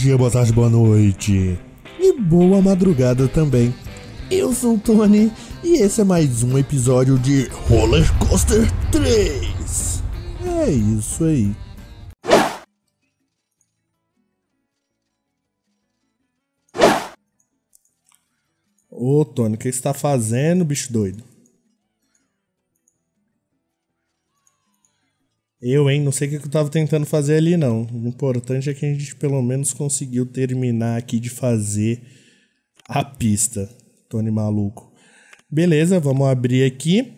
dia, boa tarde, boa noite e boa madrugada também. Eu sou o Tony e esse é mais um episódio de Roller Coaster 3. É isso aí. Ô Tony, o que você tá fazendo, bicho doido? Eu, hein? Não sei o que eu tava tentando fazer ali, não. O importante é que a gente pelo menos conseguiu terminar aqui de fazer a pista. Tony maluco. Beleza, vamos abrir aqui.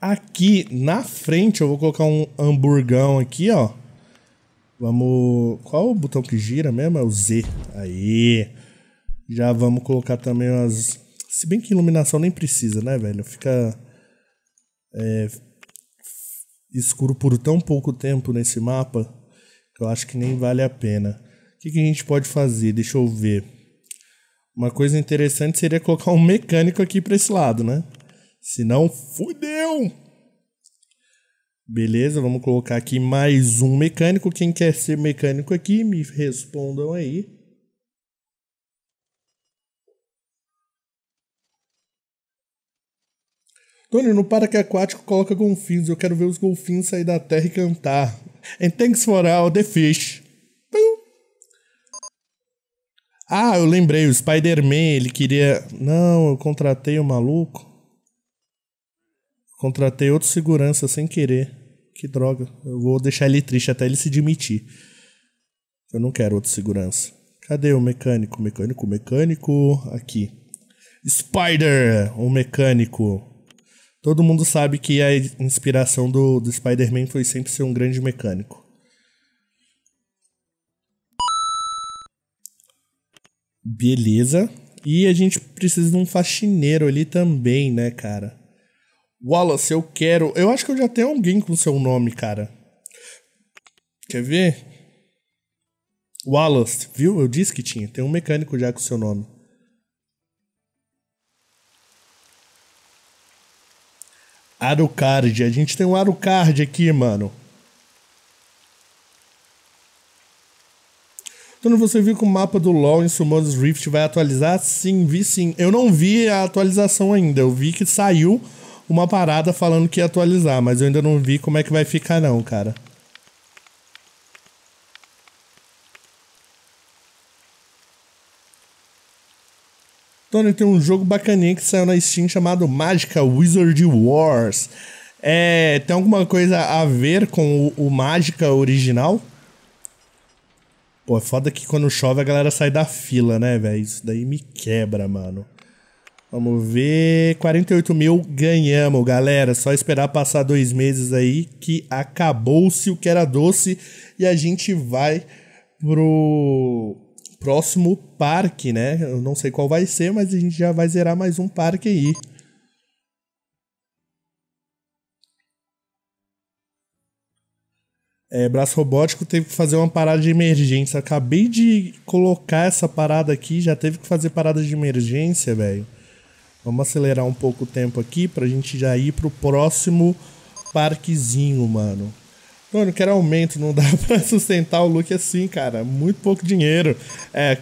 Aqui na frente eu vou colocar um hamburgão aqui, ó. Vamos. Qual o botão que gira mesmo? É o Z. Aí. Já vamos colocar também as. Se bem que iluminação nem precisa, né, velho? Fica. É, escuro por tão pouco tempo nesse mapa que eu acho que nem vale a pena. O que, que a gente pode fazer? Deixa eu ver. Uma coisa interessante seria colocar um mecânico aqui para esse lado, né? Se não, fudeu! Beleza, vamos colocar aqui mais um mecânico. Quem quer ser mecânico aqui, me respondam aí. Tony, no parque aquático coloca golfinhos. Eu quero ver os golfinhos sair da terra e cantar. And thanks for all the fish. Ah, eu lembrei, o Spider-Man, ele queria. Não, eu contratei o maluco. Contratei outro segurança sem querer. Que droga. Eu vou deixar ele triste até ele se demitir. Eu não quero outro segurança. Cadê o mecânico? Mecânico, mecânico. Aqui. Spider, o mecânico. Todo mundo sabe que a inspiração do, do Spider-Man foi sempre ser um grande mecânico. Beleza. E a gente precisa de um faxineiro ali também, né, cara? Wallace, eu quero. Eu acho que eu já tenho alguém com seu nome, cara. Quer ver? Wallace, viu? Eu disse que tinha. Tem um mecânico já com seu nome. Arucard. A gente tem um Arucard aqui, mano. Então você viu que o mapa do LoL em Summoners Rift vai atualizar? Sim, vi sim. Eu não vi a atualização ainda. Eu vi que saiu uma parada falando que ia atualizar, mas eu ainda não vi como é que vai ficar não, cara. Tony, tem um jogo bacaninha que saiu na Steam chamado Mágica Wizard Wars. É, tem alguma coisa a ver com o, o Mágica original? Pô, é foda que quando chove a galera sai da fila, né, velho? Isso daí me quebra, mano. Vamos ver. 48 mil ganhamos, galera. Só esperar passar dois meses aí que acabou-se o que era doce e a gente vai pro próximo parque, né? Eu não sei qual vai ser, mas a gente já vai zerar mais um parque aí. É, braço robótico teve que fazer uma parada de emergência. Acabei de colocar essa parada aqui, já teve que fazer parada de emergência, velho. Vamos acelerar um pouco o tempo aqui pra gente já ir pro próximo parquezinho, mano. Mano, quero aumento, não dá pra sustentar o look assim, cara. Muito pouco dinheiro. É,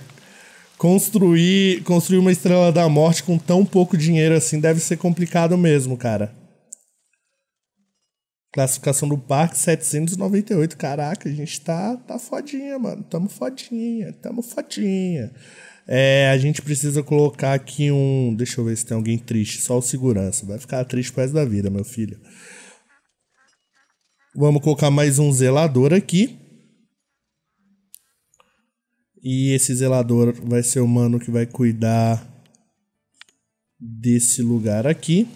construir, construir uma estrela da morte com tão pouco dinheiro assim deve ser complicado mesmo, cara. Classificação do parque 798. Caraca, a gente tá, tá fodinha, mano. Tamo fodinha, tamo fodinha. É, a gente precisa colocar aqui um. Deixa eu ver se tem alguém triste. Só o segurança. Vai ficar triste pro resto da vida, meu filho. Vamos colocar mais um zelador aqui. E esse zelador vai ser o mano que vai cuidar desse lugar aqui.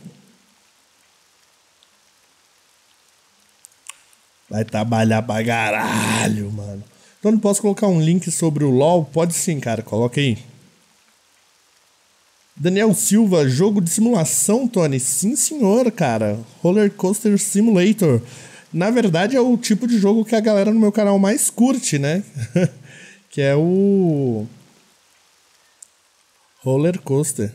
Vai trabalhar pra caralho, mano. Então não posso colocar um link sobre o LoL? Pode sim, cara. Coloca aí. Daniel Silva, jogo de simulação, Tony. Sim, senhor, cara. Roller Coaster Simulator. Na verdade, é o tipo de jogo que a galera no meu canal mais curte, né? que é o. Roller Coaster.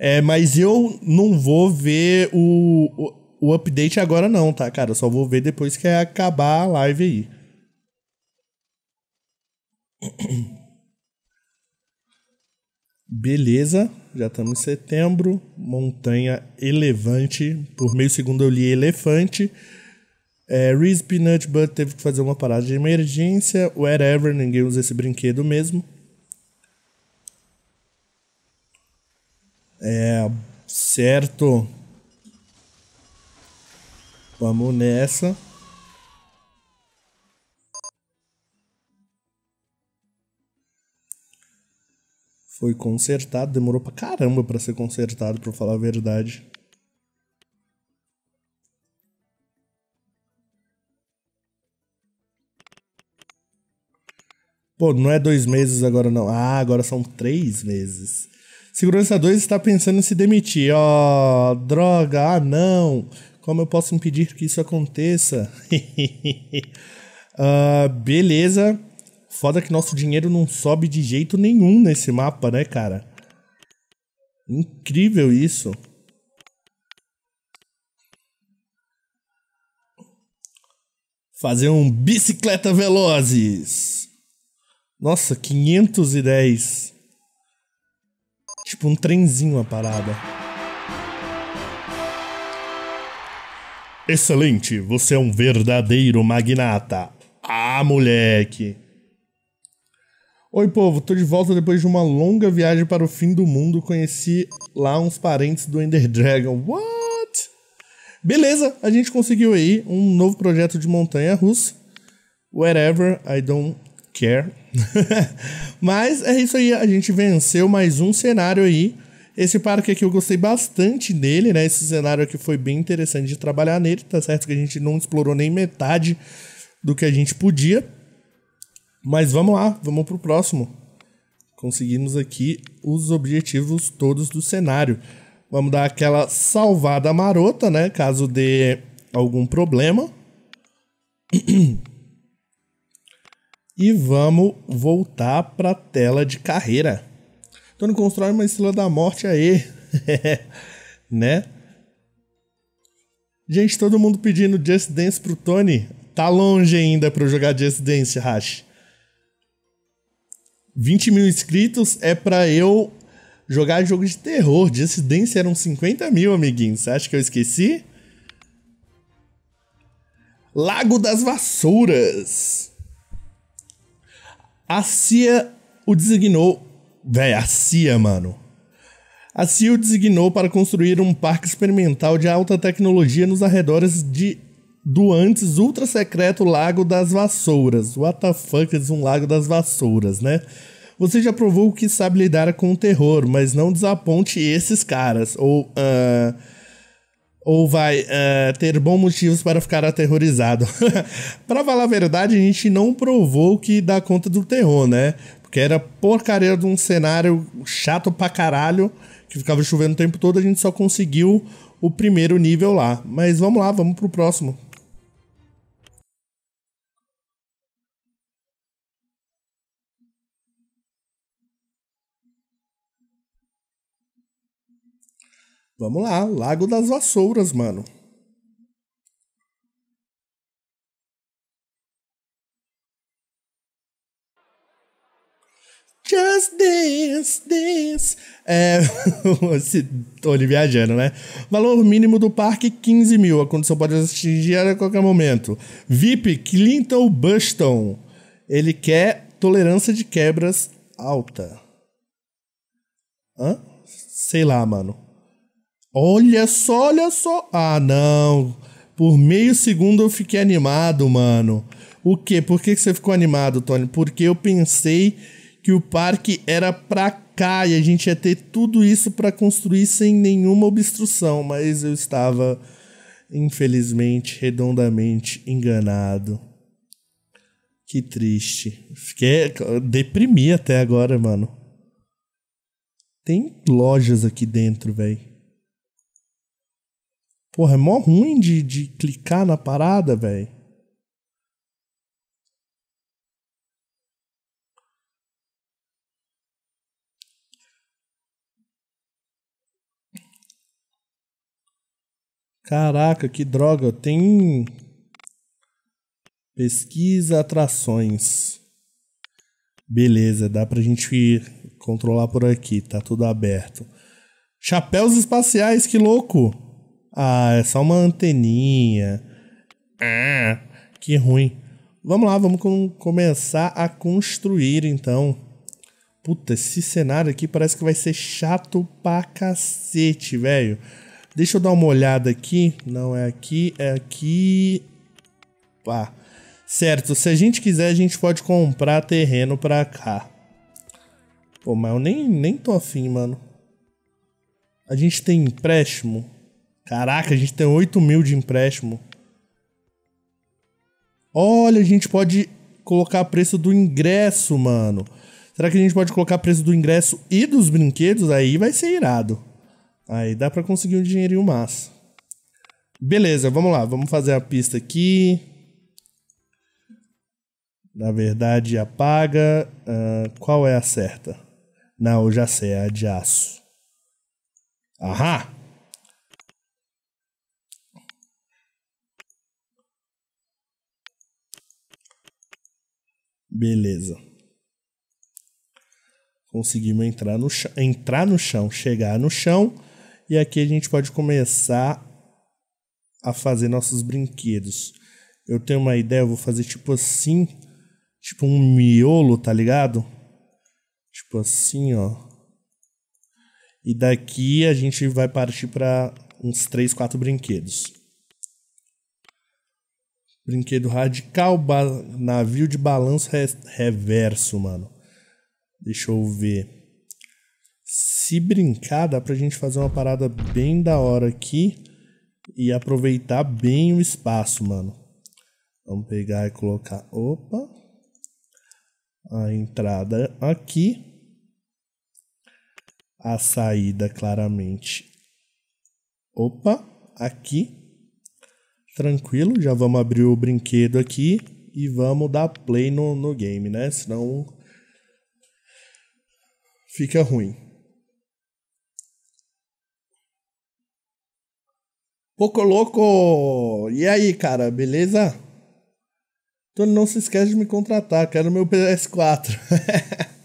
É, mas eu não vou ver o, o, o, update agora não, tá, cara? Eu só vou ver depois que acabar a live aí. Beleza, já estamos em setembro. Montanha Elevante. Por meio segundo eu li Elefante. É, Reese Peanut Butter teve que fazer uma parada de emergência. Wherever, ninguém usa esse brinquedo mesmo. É, certo. Vamos nessa. foi consertado, demorou pra caramba pra ser consertado, pra falar a verdade. Pô, não é dois meses agora não. Ah, agora são três meses. Segurança 2 está pensando em se demitir. Ó, oh, droga, ah não. Como eu posso impedir que isso aconteça? uh, beleza. Foda que nosso dinheiro não sobe de jeito nenhum nesse mapa, né, cara? Incrível isso. Fazer um bicicleta velozes. Nossa, 510. Tipo um trenzinho a parada. Excelente, você é um verdadeiro magnata. Ah, moleque. Oi, povo, tô de volta depois de uma longa viagem para o fim do mundo. Conheci lá uns parentes do Ender Dragon. What? Beleza, a gente conseguiu aí um novo projeto de montanha russa. Whatever, I don't care. Mas é isso aí, a gente venceu mais um cenário aí. Esse parque aqui eu gostei bastante dele, né? Esse cenário aqui foi bem interessante de trabalhar nele, tá certo? Que a gente não explorou nem metade do que a gente podia. Mas vamos lá, vamos pro próximo. Conseguimos aqui os objetivos todos do cenário. Vamos dar aquela salvada marota, né? Caso dê algum problema. e vamos voltar para a tela de carreira. Tony constrói uma estrela da morte aí. né? Gente, todo mundo pedindo Just Dance pro Tony. Tá longe ainda para eu jogar Just Dance, Rash. 20 mil inscritos é para eu jogar jogo de terror. De incidência eram 50 mil, amiguinhos. Você acha que eu esqueci? Lago das Vassouras. A CIA o designou. Véi, a CIA, mano. A CIA o designou para construir um parque experimental de alta tecnologia nos arredores de do antes ultra secreto Lago das Vassouras. What the fuck is um Lago das Vassouras, né? Você já provou que sabe lidar com o terror, mas não desaponte esses caras. Ou, uh, ou vai uh, ter bons motivos para ficar aterrorizado. para falar a verdade, a gente não provou que dá conta do terror, né? Porque era porcaria de um cenário chato pra caralho, que ficava chovendo o tempo todo, a gente só conseguiu o primeiro nível lá. Mas vamos lá, vamos pro próximo. Vamos lá, Lago das Vassouras, mano. Just dance, dance. É, se tô ali viajando, né? Valor mínimo do parque: 15 mil. A condição pode atingir a qualquer momento. VIP: Clinton Buston. Ele quer tolerância de quebras alta. Hã? Sei lá, mano. Olha só, olha só. Ah, não. Por meio segundo eu fiquei animado, mano. O quê? Por que você ficou animado, Tony? Porque eu pensei que o parque era pra cá e a gente ia ter tudo isso para construir sem nenhuma obstrução, mas eu estava infelizmente redondamente enganado. Que triste. Fiquei deprimi até agora, mano. Tem lojas aqui dentro, velho. Porra, é mó ruim de, de clicar na parada, velho. Caraca, que droga. Tem. Pesquisa atrações. Beleza, dá pra gente controlar por aqui, tá tudo aberto. Chapéus espaciais, que louco! Ah, é só uma anteninha. Ah, que ruim. Vamos lá, vamos com começar a construir então. Puta, esse cenário aqui parece que vai ser chato pra cacete, velho. Deixa eu dar uma olhada aqui. Não é aqui, é aqui. Pá. Certo, se a gente quiser, a gente pode comprar terreno pra cá. Pô, mas eu nem, nem tô afim, mano. A gente tem empréstimo? Caraca, a gente tem 8 mil de empréstimo. Olha, a gente pode colocar preço do ingresso, mano. Será que a gente pode colocar preço do ingresso e dos brinquedos? Aí vai ser irado. Aí dá para conseguir um dinheirinho massa. Beleza, vamos lá. Vamos fazer a pista aqui. Na verdade, apaga. Uh, qual é a certa? Não, eu já sei, é a de aço. Aham! Beleza. Conseguimos entrar no, chão, entrar no chão, chegar no chão. E aqui a gente pode começar a fazer nossos brinquedos. Eu tenho uma ideia, eu vou fazer tipo assim, tipo um miolo, tá ligado? Tipo assim, ó. E daqui a gente vai partir para uns 3, 4 brinquedos. Brinquedo radical, navio de balanço re reverso, mano. Deixa eu ver. Se brincar, dá pra gente fazer uma parada bem da hora aqui e aproveitar bem o espaço, mano. Vamos pegar e colocar, opa, a entrada aqui, a saída claramente, opa, aqui Tranquilo, já vamos abrir o brinquedo aqui e vamos dar play no, no game, né? Senão fica ruim. Poco Louco! E aí, cara, beleza? Então não se esquece de me contratar, quero meu PS4.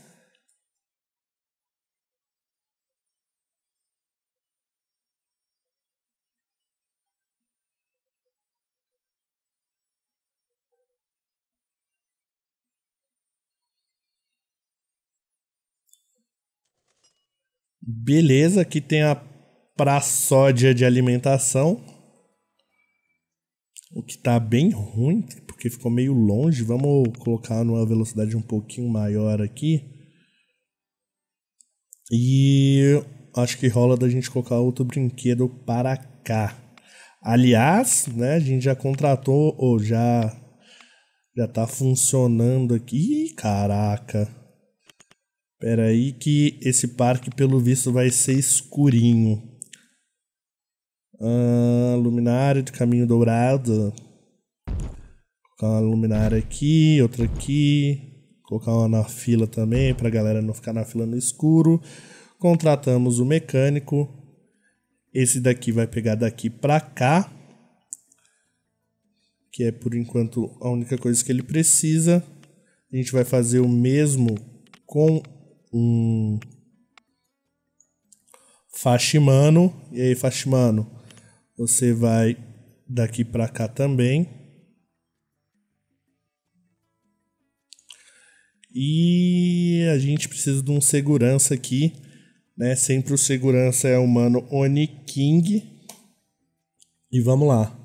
Beleza, aqui tem a praçódia de alimentação. O que tá bem ruim, porque ficou meio longe. Vamos colocar numa velocidade um pouquinho maior aqui. E acho que rola da gente colocar outro brinquedo para cá. Aliás, né, a gente já contratou ou já já tá funcionando aqui. Ih, caraca. Pera aí que esse parque, pelo visto, vai ser escurinho. Ah, luminária de caminho dourado. Vou colocar uma luminária aqui, outra aqui. Vou colocar uma na fila também, pra galera não ficar na fila no escuro. Contratamos o mecânico. Esse daqui vai pegar daqui pra cá. Que é, por enquanto, a única coisa que ele precisa. A gente vai fazer o mesmo com um Fashimano. E aí, Fashimano, você vai daqui para cá também. E a gente precisa de um segurança aqui, né? Sempre o segurança é o mano Oni King. E vamos lá.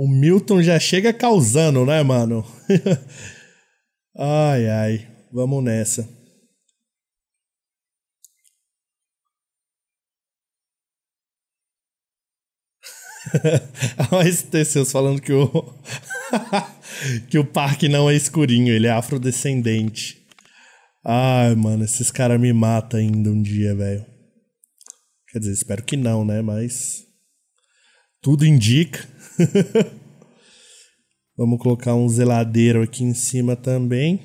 O Milton já chega causando, né, mano? ai, ai. Vamos nessa. Olha esse Teseus falando que o... que o parque não é escurinho, ele é afrodescendente. Ai, mano, esses caras me matam ainda um dia, velho. Quer dizer, espero que não, né? Mas. Tudo indica. Vamos colocar um zeladeiro aqui em cima também.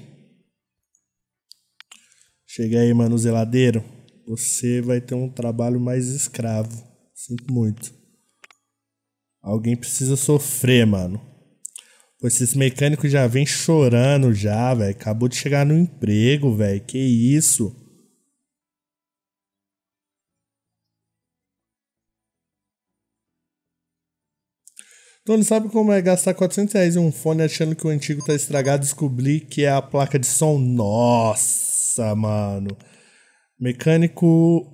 Chega aí, mano, zeladeiro. Você vai ter um trabalho mais escravo. Sinto muito. Alguém precisa sofrer, mano. Esses mecânicos já vem chorando já, velho. Acabou de chegar no emprego, velho. Que isso? Tono sabe como é gastar 400 reais em um fone achando que o antigo tá estragado, descobrir que é a placa de som. Nossa, mano. Mecânico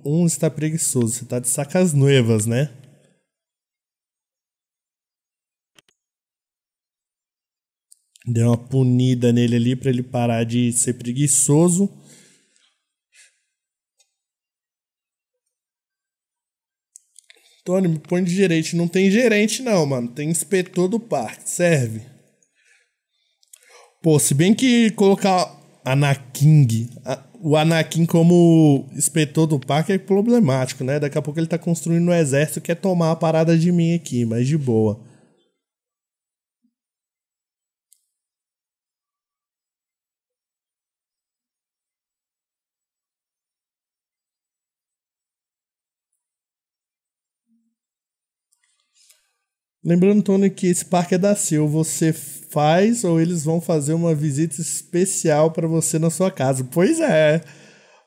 1 está preguiçoso. Você tá de sacas novas, né? Deu uma punida nele ali para ele parar de ser preguiçoso Tony, me põe de gerente. Não tem gerente, não, mano. Tem inspetor do parque. Serve. Pô, se bem que colocar Anakin, o Anakin como inspetor do parque é problemático, né? Daqui a pouco ele tá construindo um exército que quer tomar a parada de mim aqui, mas de boa. Lembrando, Tony, que esse parque é da CIL. Você faz ou eles vão fazer uma visita especial para você na sua casa. Pois é.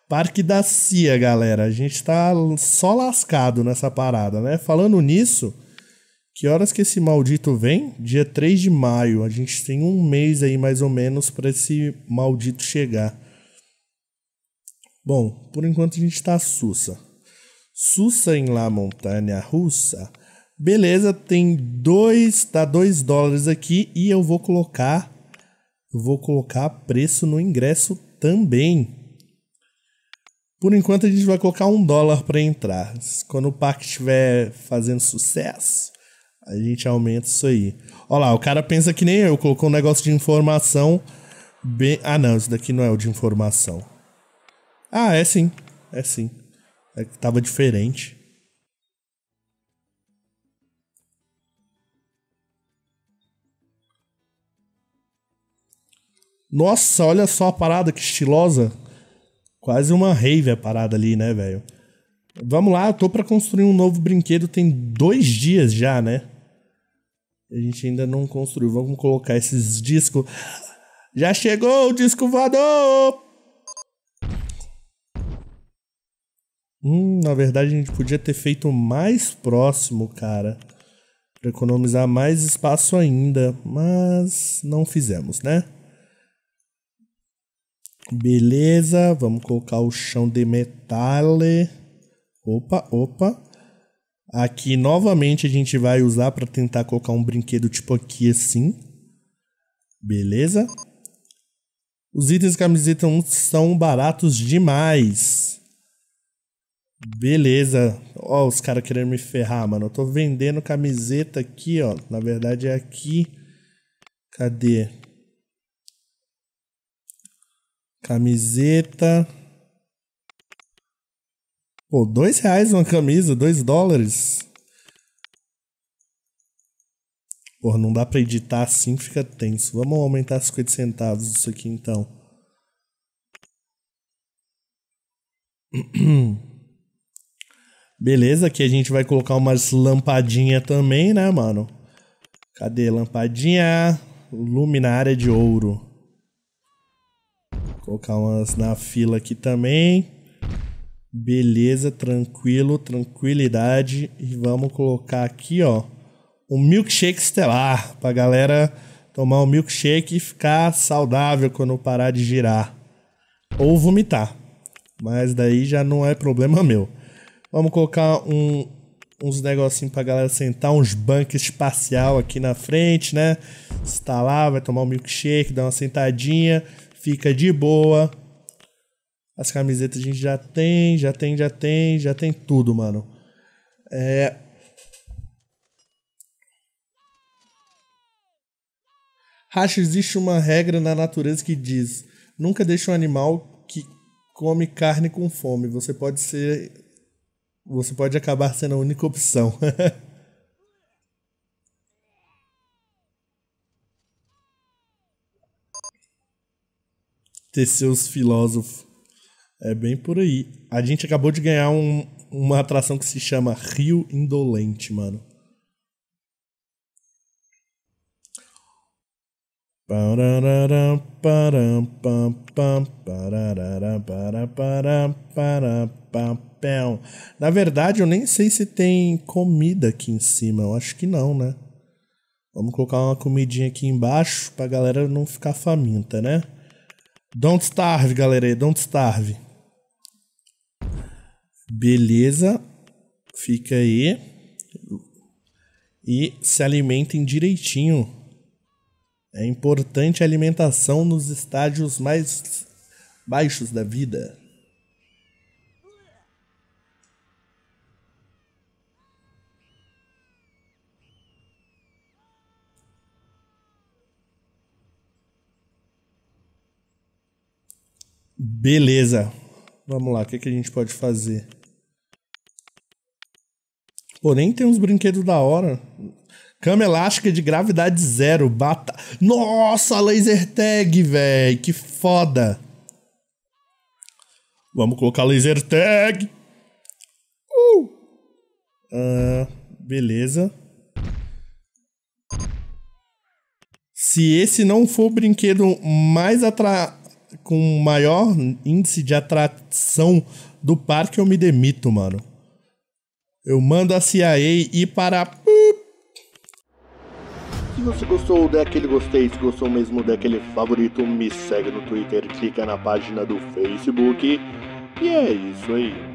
Parque da CIA, galera. A gente tá só lascado nessa parada, né? Falando nisso, que horas que esse maldito vem? Dia 3 de maio. A gente tem um mês aí mais ou menos para esse maldito chegar. Bom, por enquanto a gente tá sussa. Sussa em La Montanha Russa Beleza, tem dois, tá dois dólares aqui e eu vou colocar, vou colocar preço no ingresso também. Por enquanto a gente vai colocar um dólar para entrar. Quando o parque estiver fazendo sucesso, a gente aumenta isso aí. Olha lá, o cara pensa que nem eu, colocou um negócio de informação bem... Ah não, isso daqui não é o de informação. Ah, é sim, é sim. É que tava diferente. Nossa, olha só a parada, que estilosa. Quase uma rave a parada ali, né, velho? Vamos lá, eu tô pra construir um novo brinquedo, tem dois dias já, né? A gente ainda não construiu. Vamos colocar esses discos. Já chegou o disco voador! Hum, na verdade a gente podia ter feito mais próximo, cara. Pra economizar mais espaço ainda. Mas não fizemos, né? Beleza, vamos colocar o chão de metal. Opa, opa. Aqui novamente a gente vai usar para tentar colocar um brinquedo tipo aqui assim. Beleza? Os itens camiseta 1 são baratos demais. Beleza. Ó, os caras querendo me ferrar, mano. Eu tô vendendo camiseta aqui, ó. Na verdade é aqui. Cadê? Camiseta. Pô, dois reais uma camisa, dois dólares. Pô, não dá pra editar assim, fica tenso. Vamos aumentar 50 centavos isso aqui então. Beleza, aqui a gente vai colocar umas lampadinha também, né, mano? Cadê lampadinha? Luminária de ouro. Colocar umas na fila aqui também. Beleza, tranquilo, tranquilidade. E vamos colocar aqui, ó, um milkshake estelar pra galera tomar um milkshake e ficar saudável quando parar de girar ou vomitar. Mas daí já não é problema meu. Vamos colocar um, uns negocinhos pra galera sentar, uns bancos espacial aqui na frente, né? Está lá, vai tomar um milkshake, dar uma sentadinha. Fica de boa. As camisetas a gente já tem, já tem, já tem, já tem tudo, mano. É. Racha, existe uma regra na natureza que diz: nunca deixe um animal que come carne com fome. Você pode ser. Você pode acabar sendo a única opção. Teseus Filósofo. É bem por aí. A gente acabou de ganhar um, uma atração que se chama Rio Indolente, mano. Na verdade, eu nem sei se tem comida aqui em cima. Eu acho que não, né? Vamos colocar uma comidinha aqui embaixo pra galera não ficar faminta, né? Don't starve, galera. Don't starve. Beleza. Fica aí. E se alimentem direitinho. É importante a alimentação nos estágios mais baixos da vida. Beleza. Vamos lá, o que, que a gente pode fazer? Porém, tem uns brinquedos da hora. Cama elástica de gravidade zero. Bata. Nossa, laser tag, velho. Que foda. Vamos colocar laser tag. Uh. Uh, beleza. Se esse não for o brinquedo mais atra com maior índice de atração do parque, eu me demito, mano. Eu mando a CIA ir para. Se você gostou, dê aquele gostei. Se gostou mesmo, dê aquele favorito. Me segue no Twitter, clica na página do Facebook. E é isso aí.